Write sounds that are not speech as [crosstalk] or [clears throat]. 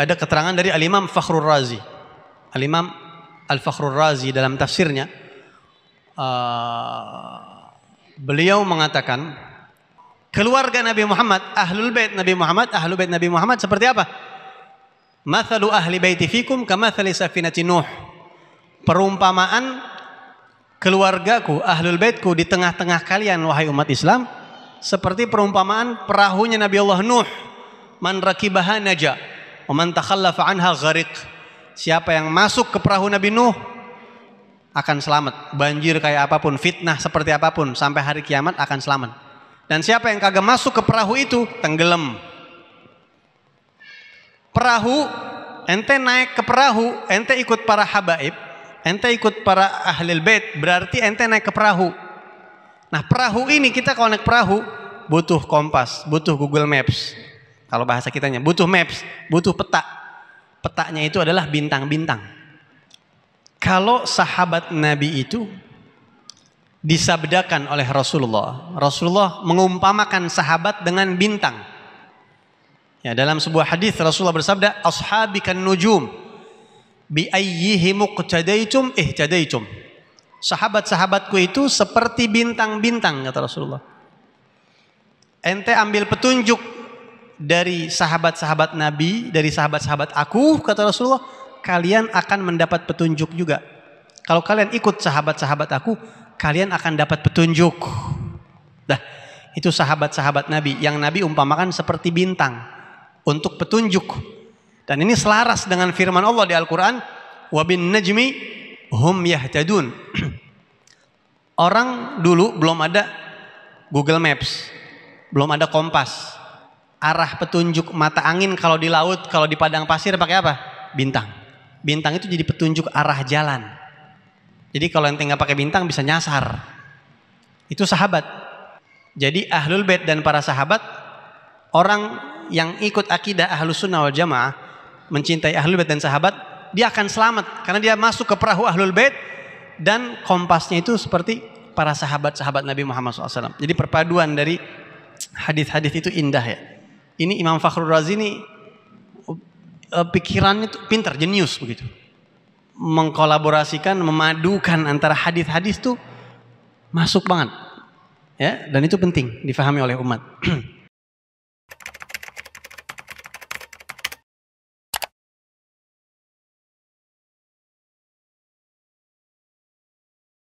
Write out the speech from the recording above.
ada keterangan dari Al-Imam Fakhrul Razi. Al-Imam Al-Fakhrul Razi dalam tafsirnya uh, beliau mengatakan keluarga Nabi Muhammad, ahlul bait Nabi Muhammad, ahlul bait Nabi Muhammad seperti apa? Mathalu ahli baiti fikum kama safinati Nuh. Perumpamaan keluargaku, ahlul baitku di tengah-tengah kalian wahai umat Islam seperti perumpamaan perahunya Nabi Allah Nuh man rakibaha najah "Waman takhallafa anha gharik." Siapa yang masuk ke perahu Nabi Nuh akan selamat. Banjir kayak apapun, fitnah seperti apapun sampai hari kiamat akan selamat. Dan siapa yang kagak masuk ke perahu itu tenggelam. Perahu ente naik ke perahu, ente ikut para habaib, ente ikut para ahli bait, berarti ente naik ke perahu. Nah, perahu ini kita kalau naik perahu butuh kompas, butuh Google Maps, kalau bahasa kitanya butuh maps, butuh peta. Petanya itu adalah bintang-bintang. Kalau sahabat Nabi itu disabdakan oleh Rasulullah. Rasulullah mengumpamakan sahabat dengan bintang. Ya, dalam sebuah hadis Rasulullah bersabda, "Ashabikan nujum bi ayyihi muqtadaitum ihtadaitum." Sahabat-sahabatku itu seperti bintang-bintang kata Rasulullah. Ente ambil petunjuk dari sahabat-sahabat Nabi, dari sahabat-sahabat aku, kata Rasulullah, kalian akan mendapat petunjuk juga. Kalau kalian ikut sahabat-sahabat aku, kalian akan dapat petunjuk. Dah, itu sahabat-sahabat Nabi yang Nabi umpamakan seperti bintang untuk petunjuk. Dan ini selaras dengan firman Allah di Al-Qur'an, Wabin najmi hum yahtadun." [clears throat] Orang dulu belum ada Google Maps, belum ada kompas, arah petunjuk mata angin kalau di laut, kalau di padang pasir pakai apa? Bintang. Bintang itu jadi petunjuk arah jalan. Jadi kalau ente nggak pakai bintang bisa nyasar. Itu sahabat. Jadi ahlul bait dan para sahabat orang yang ikut akidah ahlus sunnah wal jamaah mencintai ahlul bait dan sahabat dia akan selamat karena dia masuk ke perahu ahlul bait dan kompasnya itu seperti para sahabat-sahabat Nabi Muhammad SAW. Jadi perpaduan dari hadis-hadis itu indah ya ini Imam Fakhrul Razi ini eh, pikirannya tuh pintar, jenius begitu. Mengkolaborasikan, memadukan antara hadis-hadis itu masuk banget. Ya, dan itu penting difahami oleh umat. [clears throat]